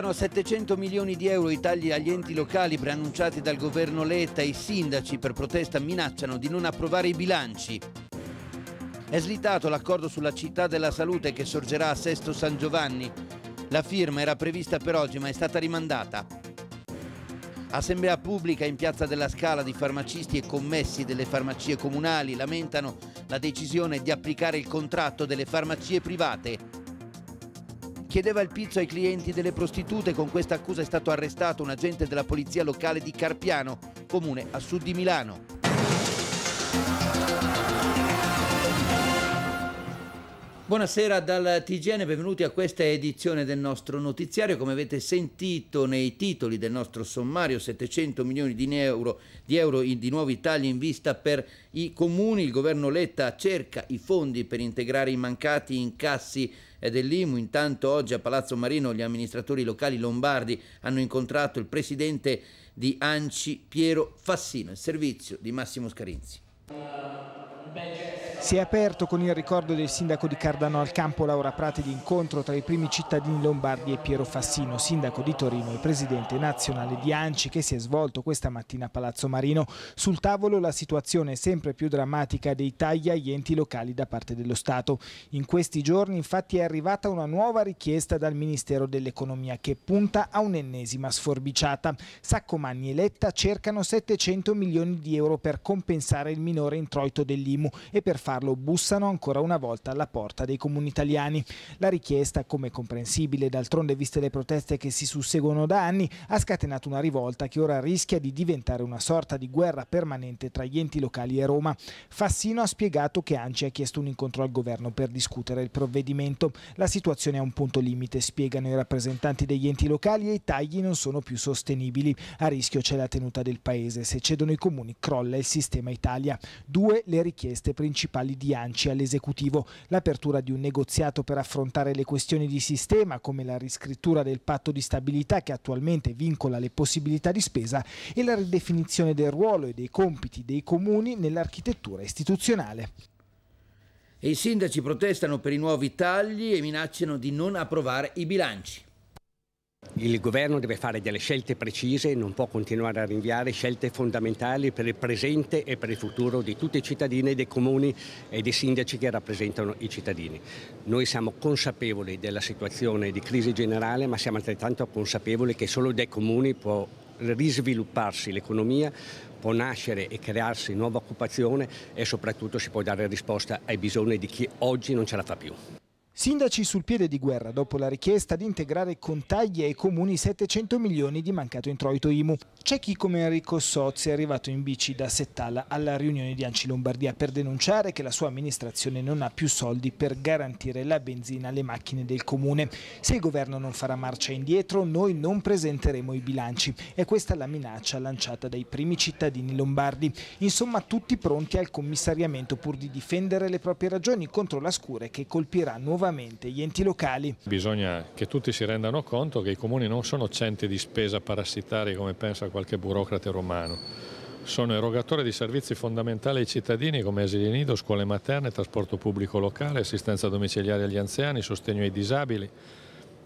costano 700 milioni di euro i tagli agli enti locali preannunciati dal governo Letta. e I sindaci per protesta minacciano di non approvare i bilanci. È slitato l'accordo sulla città della salute che sorgerà a Sesto San Giovanni. La firma era prevista per oggi ma è stata rimandata. Assemblea pubblica in Piazza della Scala di farmacisti e commessi delle farmacie comunali lamentano la decisione di applicare il contratto delle farmacie private. Chiedeva il pizzo ai clienti delle prostitute, con questa accusa è stato arrestato un agente della polizia locale di Carpiano, comune a sud di Milano. Buonasera dal TGN, benvenuti a questa edizione del nostro notiziario. Come avete sentito nei titoli del nostro sommario, 700 milioni di euro, di, euro di nuovi tagli in vista per i comuni. Il governo Letta cerca i fondi per integrare i mancati incassi eh, dell'IMU. Intanto oggi a Palazzo Marino gli amministratori locali lombardi hanno incontrato il presidente di Anci Piero Fassino, il servizio di Massimo Scarinzi. Si è aperto con il ricordo del sindaco di Cardano al campo Laura Prati l'incontro tra i primi cittadini lombardi e Piero Fassino, sindaco di Torino e presidente nazionale di Anci che si è svolto questa mattina a Palazzo Marino. Sul tavolo la situazione sempre più drammatica dei tagli agli enti locali da parte dello Stato. In questi giorni infatti è arrivata una nuova richiesta dal Ministero dell'Economia che punta a un'ennesima sforbiciata. Saccomanni e Letta cercano 700 milioni di euro per compensare il minore introito dell'IMU dell'IMU e per farlo bussano ancora una volta alla porta dei comuni italiani. La richiesta, come comprensibile d'altronde viste le proteste che si susseguono da anni, ha scatenato una rivolta che ora rischia di diventare una sorta di guerra permanente tra gli enti locali e Roma. Fassino ha spiegato che ANCI ha chiesto un incontro al governo per discutere il provvedimento. La situazione è a un punto limite, spiegano i rappresentanti degli enti locali e i tagli non sono più sostenibili. A rischio c'è la tenuta del paese. Se cedono i comuni crolla il sistema Italia. Due le richieste richieste principali di ANCI all'esecutivo, l'apertura di un negoziato per affrontare le questioni di sistema come la riscrittura del patto di stabilità che attualmente vincola le possibilità di spesa e la ridefinizione del ruolo e dei compiti dei comuni nell'architettura istituzionale. E I sindaci protestano per i nuovi tagli e minacciano di non approvare i bilanci. Il governo deve fare delle scelte precise, non può continuare a rinviare scelte fondamentali per il presente e per il futuro di tutti i cittadini, dei comuni e dei sindaci che rappresentano i cittadini. Noi siamo consapevoli della situazione di crisi generale, ma siamo altrettanto consapevoli che solo dai comuni può risvilupparsi l'economia, può nascere e crearsi nuova occupazione e soprattutto si può dare risposta ai bisogni di chi oggi non ce la fa più. Sindaci sul piede di guerra dopo la richiesta di integrare con tagli ai comuni 700 milioni di mancato introito IMU. C'è chi come Enrico Sozzi è arrivato in bici da Settala alla riunione di Anci Lombardia per denunciare che la sua amministrazione non ha più soldi per garantire la benzina alle macchine del comune. Se il governo non farà marcia indietro noi non presenteremo i bilanci. È questa la minaccia lanciata dai primi cittadini lombardi. Insomma tutti pronti al commissariamento pur di difendere le proprie ragioni contro la scure che colpirà nuovamente nuovamente gli enti locali. Bisogna che tutti si rendano conto che i comuni non sono centri di spesa parassitari come pensa qualche burocrate romano. Sono erogatori di servizi fondamentali ai cittadini come asili nido, scuole materne, trasporto pubblico locale, assistenza domiciliare agli anziani, sostegno ai disabili.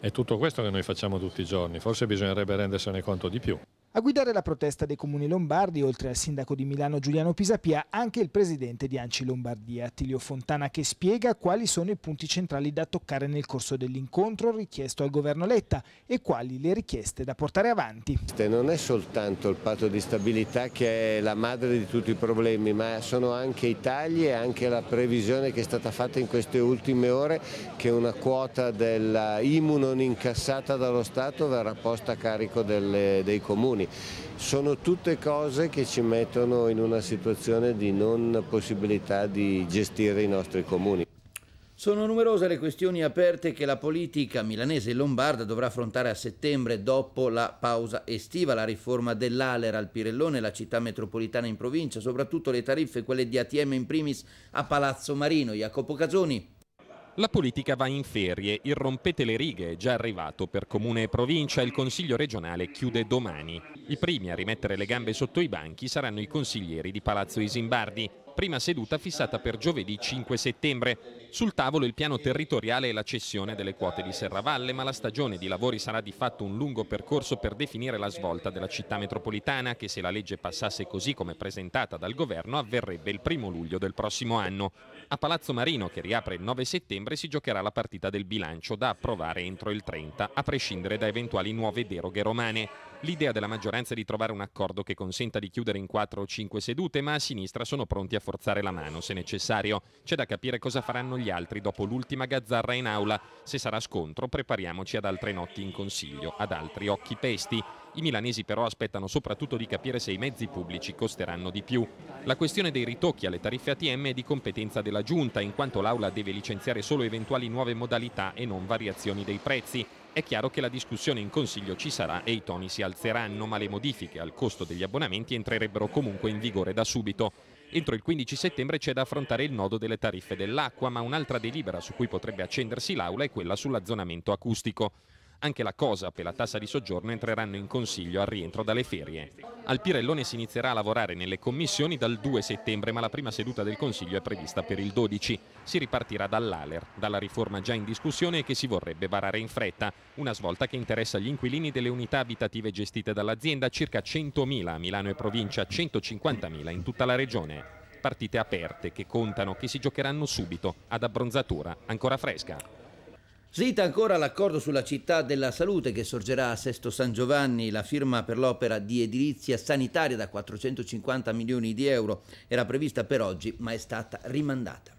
È tutto questo che noi facciamo tutti i giorni, forse bisognerebbe rendersene conto di più. A guidare la protesta dei comuni lombardi, oltre al sindaco di Milano Giuliano Pisapia, anche il presidente di Anci Lombardia, Attilio Fontana, che spiega quali sono i punti centrali da toccare nel corso dell'incontro richiesto al governo Letta e quali le richieste da portare avanti. Non è soltanto il patto di stabilità che è la madre di tutti i problemi, ma sono anche i tagli e anche la previsione che è stata fatta in queste ultime ore che una quota dell'IMU non incassata dallo Stato verrà posta a carico delle, dei comuni quindi sono tutte cose che ci mettono in una situazione di non possibilità di gestire i nostri comuni. Sono numerose le questioni aperte che la politica milanese e lombarda dovrà affrontare a settembre dopo la pausa estiva, la riforma dell'Alera al Pirellone, la città metropolitana in provincia, soprattutto le tariffe, quelle di ATM in primis a Palazzo Marino. Jacopo Casoni. La politica va in ferie, irrompete le righe è già arrivato per comune e provincia, il consiglio regionale chiude domani. I primi a rimettere le gambe sotto i banchi saranno i consiglieri di Palazzo Isimbardi prima seduta fissata per giovedì 5 settembre. Sul tavolo il piano territoriale e la cessione delle quote di Serravalle, ma la stagione di lavori sarà di fatto un lungo percorso per definire la svolta della città metropolitana che se la legge passasse così come presentata dal governo avverrebbe il primo luglio del prossimo anno. A Palazzo Marino, che riapre il 9 settembre, si giocherà la partita del bilancio da approvare entro il 30, a prescindere da eventuali nuove deroghe romane. L'idea della maggioranza è di trovare un accordo che consenta di chiudere in 4 o 5 sedute, ma a sinistra sono pronti a forzare la mano se necessario. C'è da capire cosa faranno gli altri dopo l'ultima gazzarra in aula. Se sarà scontro, prepariamoci ad altre notti in consiglio, ad altri occhi pesti. I milanesi però aspettano soprattutto di capire se i mezzi pubblici costeranno di più. La questione dei ritocchi alle tariffe ATM è di competenza della Giunta, in quanto l'Aula deve licenziare solo eventuali nuove modalità e non variazioni dei prezzi. È chiaro che la discussione in Consiglio ci sarà e i toni si alzeranno, ma le modifiche al costo degli abbonamenti entrerebbero comunque in vigore da subito. Entro il 15 settembre c'è da affrontare il nodo delle tariffe dell'acqua, ma un'altra delibera su cui potrebbe accendersi l'aula è quella sull'azzonamento acustico. Anche la COSAP e la tassa di soggiorno entreranno in consiglio al rientro dalle ferie. Al Pirellone si inizierà a lavorare nelle commissioni dal 2 settembre, ma la prima seduta del Consiglio è prevista per il 12. Si ripartirà dall'Aler, dalla riforma già in discussione e che si vorrebbe varare in fretta. Una svolta che interessa gli inquilini delle unità abitative gestite dall'azienda, circa 100.000 a Milano e provincia, 150.000 in tutta la regione partite aperte che contano, che si giocheranno subito, ad abbronzatura ancora fresca. Sita ancora l'accordo sulla città della salute che sorgerà a Sesto San Giovanni, la firma per l'opera di edilizia sanitaria da 450 milioni di euro era prevista per oggi ma è stata rimandata.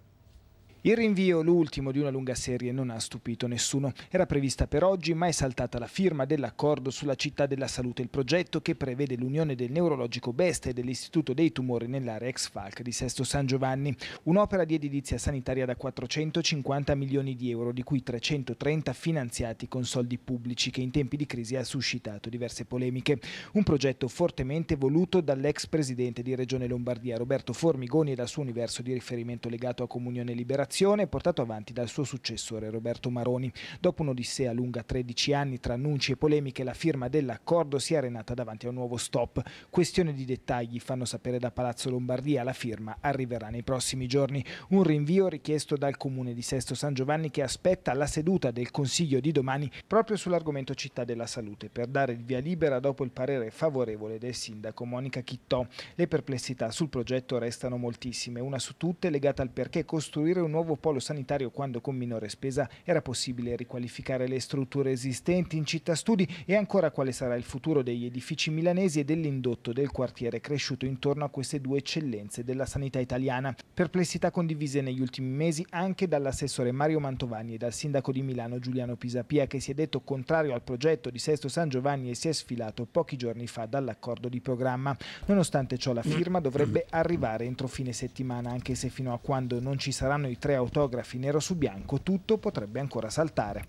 Il rinvio, l'ultimo di una lunga serie, non ha stupito nessuno. Era prevista per oggi, ma è saltata la firma dell'accordo sulla città della salute, il progetto che prevede l'unione del neurologico Best e dell'Istituto dei Tumori nell'area ex Falc di Sesto San Giovanni. Un'opera di edilizia sanitaria da 450 milioni di euro, di cui 330 finanziati con soldi pubblici, che in tempi di crisi ha suscitato diverse polemiche. Un progetto fortemente voluto dall'ex presidente di Regione Lombardia, Roberto Formigoni, e dal suo universo di riferimento legato a Comunione Liberazione azione portato avanti dal suo successore Roberto Maroni. Dopo un'odissea lunga 13 anni tra annunci e polemiche, la firma dell'accordo si è arenata davanti a un nuovo stop. Questione di dettagli, fanno sapere da Palazzo Lombardia, la firma arriverà nei prossimi giorni. Un rinvio richiesto dal comune di Sesto San Giovanni che aspetta la seduta del Consiglio di domani proprio sull'argomento città della salute per dare il via libera dopo il parere favorevole del sindaco Monica Chittò. Le perplessità sul progetto restano moltissime, una su tutte legata al perché costruire un nuovo nuovo polo sanitario quando con minore spesa era possibile riqualificare le strutture esistenti in città studi e ancora quale sarà il futuro degli edifici milanesi e dell'indotto del quartiere cresciuto intorno a queste due eccellenze della sanità italiana. Perplessità condivise negli ultimi mesi anche dall'assessore Mario Mantovani e dal sindaco di Milano Giuliano Pisapia che si è detto contrario al progetto di Sesto San Giovanni e si è sfilato pochi giorni fa dall'accordo di programma. Nonostante ciò la firma dovrebbe arrivare entro fine settimana anche se fino a quando non ci saranno i tre tre autografi nero su bianco tutto potrebbe ancora saltare.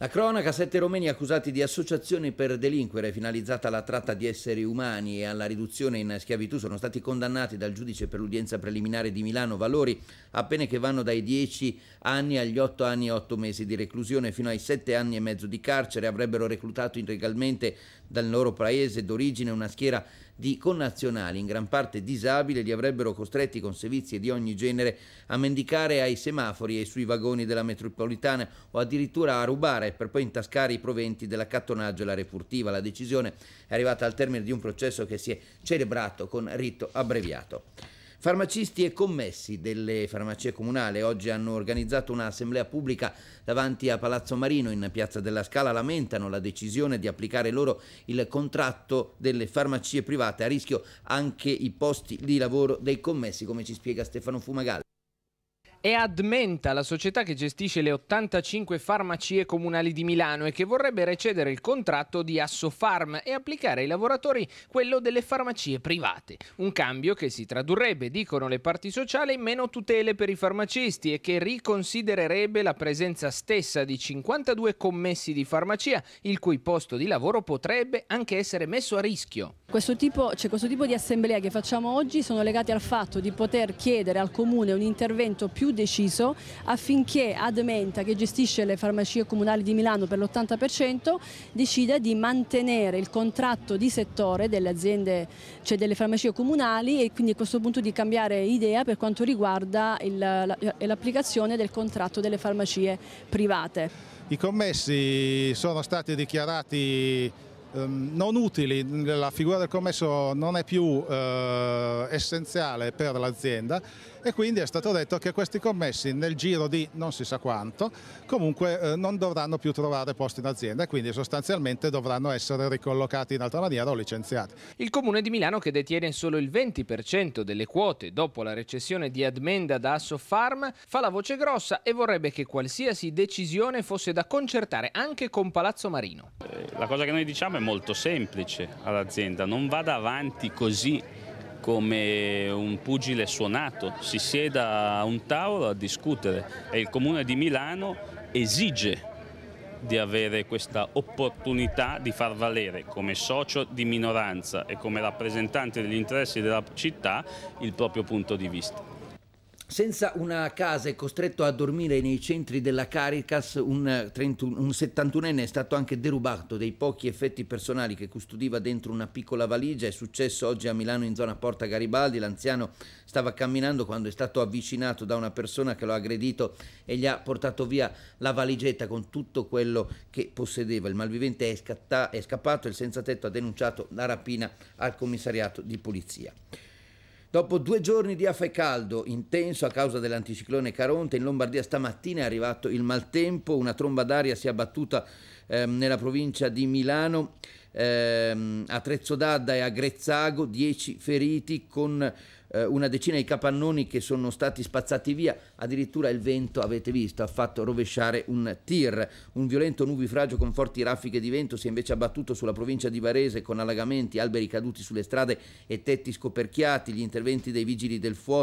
La cronaca, sette romeni accusati di associazione per delinquere finalizzata alla tratta di esseri umani e alla riduzione in schiavitù sono stati condannati dal giudice per l'udienza preliminare di Milano valori a pene che vanno dai 10 anni agli 8 anni e 8 mesi di reclusione fino ai 7 anni e mezzo di carcere. Avrebbero reclutato illegalmente dal loro paese d'origine una schiera di connazionali, in gran parte disabili, li avrebbero costretti con sevizie di ogni genere a mendicare ai semafori e sui vagoni della metropolitana o addirittura a rubare per poi intascare i proventi dell'accattonaggio e la refurtiva. La decisione è arrivata al termine di un processo che si è celebrato con rito abbreviato. Farmacisti e commessi delle farmacie comunali oggi hanno organizzato un'assemblea pubblica davanti a Palazzo Marino in Piazza della Scala, lamentano la decisione di applicare loro il contratto delle farmacie private, a rischio anche i posti di lavoro dei commessi, come ci spiega Stefano Fumagalli è Admenta, la società che gestisce le 85 farmacie comunali di Milano e che vorrebbe recedere il contratto di Assofarm e applicare ai lavoratori quello delle farmacie private. Un cambio che si tradurrebbe, dicono le parti sociali, in meno tutele per i farmacisti e che riconsidererebbe la presenza stessa di 52 commessi di farmacia, il cui posto di lavoro potrebbe anche essere messo a rischio. Questo tipo, cioè questo tipo di assemblea che facciamo oggi sono legate al fatto di poter chiedere al Comune un intervento più deciso affinché Admenta, che gestisce le farmacie comunali di Milano per l'80%, decida di mantenere il contratto di settore delle aziende, cioè delle farmacie comunali e quindi a questo punto di cambiare idea per quanto riguarda l'applicazione del contratto delle farmacie private. I commessi sono stati dichiarati ehm, non utili, la figura del commesso non è più eh, essenziale per l'azienda e quindi è stato detto che questi commessi nel giro di non si sa quanto comunque eh, non dovranno più trovare posti in azienda e quindi sostanzialmente dovranno essere ricollocati in altra maniera o licenziati. Il Comune di Milano che detiene solo il 20% delle quote dopo la recessione di Admenda da Assofarm fa la voce grossa e vorrebbe che qualsiasi decisione fosse da concertare anche con Palazzo Marino. Eh, la cosa che noi diciamo è molto semplice all'azienda, non vada avanti così come un pugile suonato, si sieda a un tavolo a discutere e il Comune di Milano esige di avere questa opportunità di far valere come socio di minoranza e come rappresentante degli interessi della città il proprio punto di vista. Senza una casa e costretto a dormire nei centri della Caritas, un, 31, eh, un 71enne è stato anche derubato dei pochi effetti personali che custodiva dentro una piccola valigia. È successo oggi a Milano in zona Porta Garibaldi. L'anziano stava camminando quando è stato avvicinato da una persona che lo ha aggredito e gli ha portato via la valigetta con tutto quello che possedeva. Il malvivente è, scatta, è scappato e il senza tetto ha denunciato la rapina al commissariato di polizia. Dopo due giorni di afa caldo intenso a causa dell'anticiclone Caronte, in Lombardia stamattina è arrivato il maltempo, una tromba d'aria si è abbattuta ehm, nella provincia di Milano ehm, a Trezzodadda e a Grezzago 10 feriti con eh, una decina di capannoni che sono stati spazzati via, addirittura il vento avete visto ha fatto rovesciare un tir, un violento nubifragio con forti raffiche di vento si è invece abbattuto sulla provincia di Varese con allagamenti, alberi caduti sulle strade e tetti scoperchiati, gli interventi dei vigili del fuoco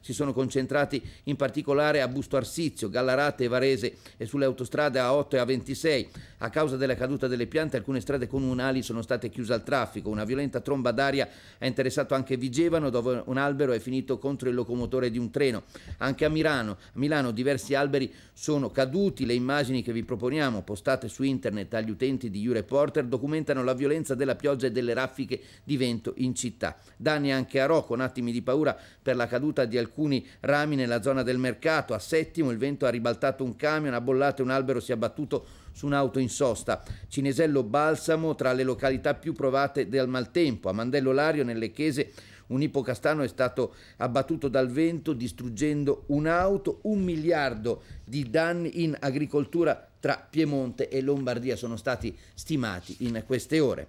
si sono concentrati in particolare a Busto Arsizio, Gallarate e Varese e sulle autostrade A8 e A26 a causa della caduta delle piante alcune strade comunali comunali sono state chiuse al traffico. Una violenta tromba d'aria ha interessato anche Vigevano, dove un albero è finito contro il locomotore di un treno. Anche a Milano, a Milano diversi alberi sono caduti. Le immagini che vi proponiamo, postate su internet agli utenti di u documentano la violenza della pioggia e delle raffiche di vento in città. Danni anche a Rho, con attimi di paura per la caduta di alcuni rami nella zona del mercato. A Settimo il vento ha ribaltato un camion, ha bollato un albero, si è abbattuto su un'auto in sosta. Cinesello Balsamo tra le località più provate del maltempo. A Mandello Lario nelle chiese, un ipocastano è stato abbattuto dal vento distruggendo un'auto, un miliardo di danni in agricoltura tra Piemonte e Lombardia sono stati stimati in queste ore.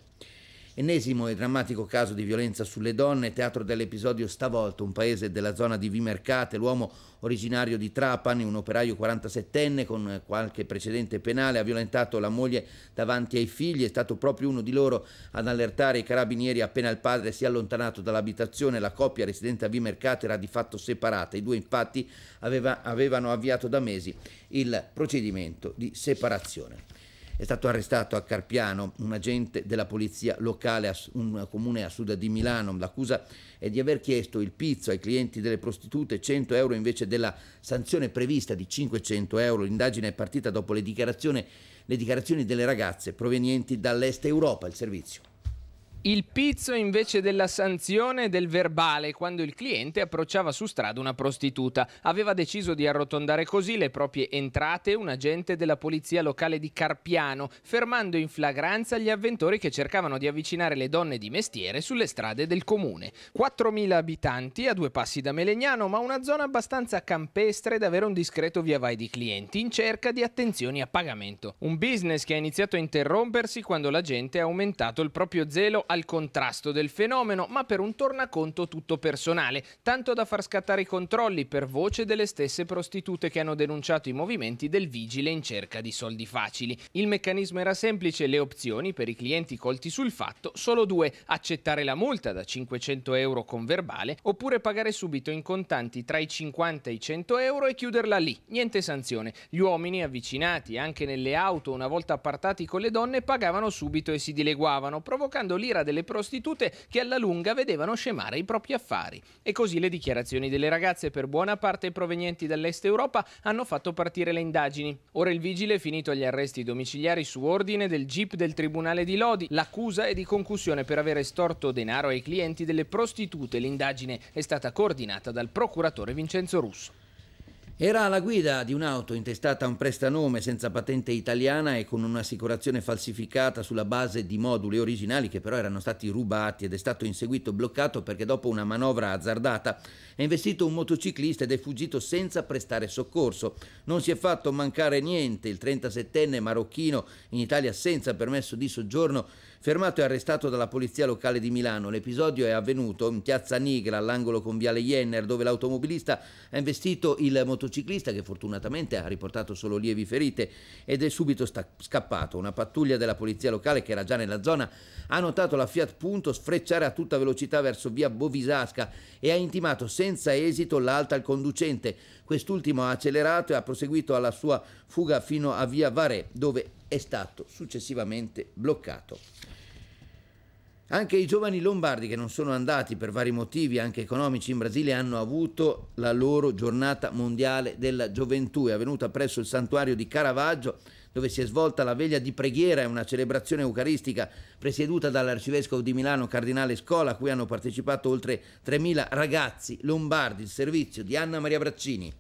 Ennesimo e drammatico caso di violenza sulle donne, teatro dell'episodio stavolto, un paese della zona di Vimercate, l'uomo originario di Trapani, un operaio 47enne con qualche precedente penale, ha violentato la moglie davanti ai figli, è stato proprio uno di loro ad allertare i carabinieri appena il padre si è allontanato dall'abitazione, la coppia residente a Vimercate era di fatto separata, i due infatti aveva, avevano avviato da mesi il procedimento di separazione. È stato arrestato a Carpiano un agente della polizia locale, a un comune a sud di Milano. L'accusa è di aver chiesto il pizzo ai clienti delle prostitute, 100 euro invece della sanzione prevista di 500 euro. L'indagine è partita dopo le dichiarazioni, le dichiarazioni delle ragazze provenienti dall'est Europa. Il servizio. Il pizzo invece della sanzione del verbale quando il cliente approcciava su strada una prostituta. Aveva deciso di arrotondare così le proprie entrate un agente della polizia locale di Carpiano, fermando in flagranza gli avventori che cercavano di avvicinare le donne di mestiere sulle strade del comune. 4.000 abitanti a due passi da Melegnano, ma una zona abbastanza campestre da avere un discreto via vai di clienti in cerca di attenzioni a pagamento. Un business che ha iniziato a interrompersi quando la gente ha aumentato il proprio zelo al contrasto del fenomeno, ma per un tornaconto tutto personale, tanto da far scattare i controlli per voce delle stesse prostitute che hanno denunciato i movimenti del vigile in cerca di soldi facili. Il meccanismo era semplice, le opzioni per i clienti colti sul fatto solo due, accettare la multa da 500 euro con verbale oppure pagare subito in contanti tra i 50 e i 100 euro e chiuderla lì, niente sanzione. Gli uomini avvicinati anche nelle auto una volta appartati con le donne pagavano subito e si dileguavano, provocando l'ira clientela delle prostitute che alla lunga vedevano scemare i propri affari. E così le dichiarazioni delle ragazze, per buona parte provenienti dall'est Europa, hanno fatto partire le indagini. Ora il vigile è finito agli arresti domiciliari su ordine del GIP del Tribunale di Lodi. L'accusa è di concussione per aver estorto denaro ai clienti delle prostitute. L'indagine è stata coordinata dal procuratore Vincenzo Russo. Era alla guida di un'auto intestata a un prestanome senza patente italiana e con un'assicurazione falsificata sulla base di moduli originali che però erano stati rubati ed è stato in seguito bloccato perché dopo una manovra azzardata è investito un motociclista ed è fuggito senza prestare soccorso. Non si è fatto mancare niente, il 37enne marocchino in Italia senza permesso di soggiorno Fermato e arrestato dalla polizia locale di Milano, l'episodio è avvenuto in piazza Nigra, all'angolo con Viale Jenner, dove l'automobilista ha investito il motociclista, che fortunatamente ha riportato solo lievi ferite, ed è subito scappato. Una pattuglia della polizia locale, che era già nella zona, ha notato la Fiat Punto sfrecciare a tutta velocità verso via Bovisasca e ha intimato senza esito l'alta al conducente. Quest'ultimo ha accelerato e ha proseguito alla sua fuga fino a via Varè, dove è stato successivamente bloccato. Anche i giovani lombardi che non sono andati per vari motivi, anche economici, in Brasile hanno avuto la loro giornata mondiale della gioventù, è avvenuta presso il santuario di Caravaggio, dove si è svolta la veglia di preghiera e una celebrazione eucaristica presieduta dall'arcivescovo di Milano Cardinale Scola, a cui hanno partecipato oltre 3.000 ragazzi lombardi, il servizio di Anna Maria Braccini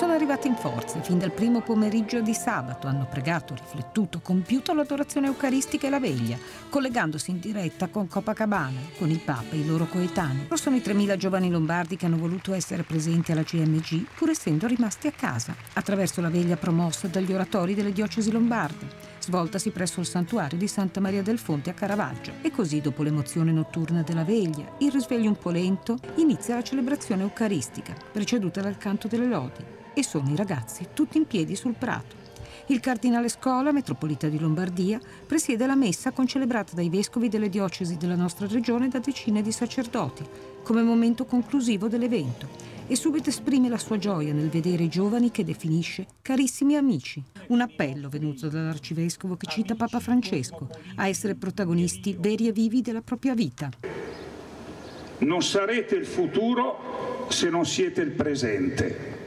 sono arrivati in forze. Fin dal primo pomeriggio di sabato hanno pregato, riflettuto, compiuto l'adorazione eucaristica e la veglia, collegandosi in diretta con Copacabana, con il Papa e i loro coetanei. Lo sono i 3.000 giovani lombardi che hanno voluto essere presenti alla CMG, pur essendo rimasti a casa, attraverso la veglia promossa dagli oratori delle diocesi lombarde svoltasi presso il santuario di Santa Maria del Fonte a Caravaggio. E così, dopo l'emozione notturna della veglia, il risveglio un po' lento, inizia la celebrazione eucaristica, preceduta dal canto delle lodi e sono i ragazzi tutti in piedi sul prato. Il cardinale Scola, metropolita di Lombardia, presiede la messa concelebrata dai vescovi delle diocesi della nostra regione da decine di sacerdoti, come momento conclusivo dell'evento, e subito esprime la sua gioia nel vedere i giovani che definisce carissimi amici. Un appello venuto dall'arcivescovo che cita Papa Francesco a essere protagonisti veri e vivi della propria vita. Non sarete il futuro se non siete il presente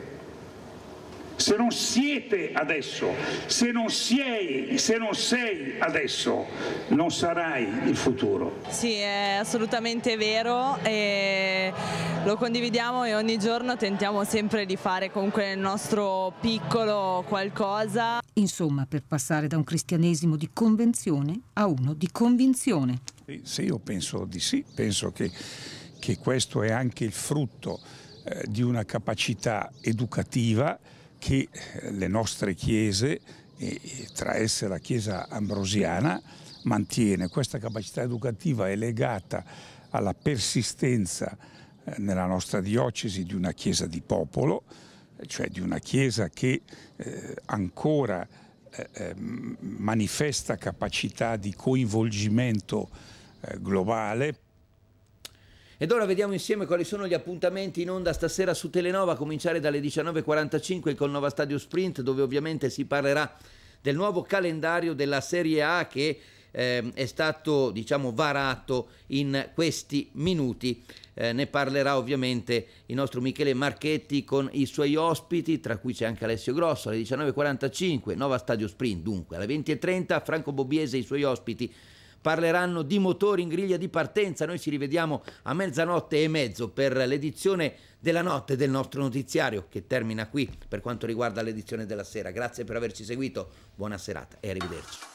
se non siete adesso, se non sei, se non sei adesso, non sarai il futuro. Sì, è assolutamente vero e lo condividiamo e ogni giorno tentiamo sempre di fare comunque il nostro piccolo qualcosa. Insomma, per passare da un cristianesimo di convenzione a uno di convinzione. Sì, io penso di sì, penso che, che questo è anche il frutto eh, di una capacità educativa che eh, le nostre chiese, tra esse la chiesa ambrosiana, mantiene. Questa capacità educativa è legata alla persistenza eh, nella nostra diocesi di una chiesa di popolo, cioè di una chiesa che eh, ancora ehm, manifesta capacità di coinvolgimento globale ed ora vediamo insieme quali sono gli appuntamenti in onda stasera su Telenova, a cominciare dalle 19.45 col Nova Stadio Sprint, dove ovviamente si parlerà del nuovo calendario della Serie A che eh, è stato diciamo varato in questi minuti. Eh, ne parlerà ovviamente il nostro Michele Marchetti con i suoi ospiti, tra cui c'è anche Alessio Grosso alle 19.45, Nova Stadio Sprint, dunque alle 20.30 Franco Bobbiese e i suoi ospiti parleranno di motori in griglia di partenza. Noi ci rivediamo a mezzanotte e mezzo per l'edizione della notte del nostro notiziario che termina qui per quanto riguarda l'edizione della sera. Grazie per averci seguito, buona serata e arrivederci.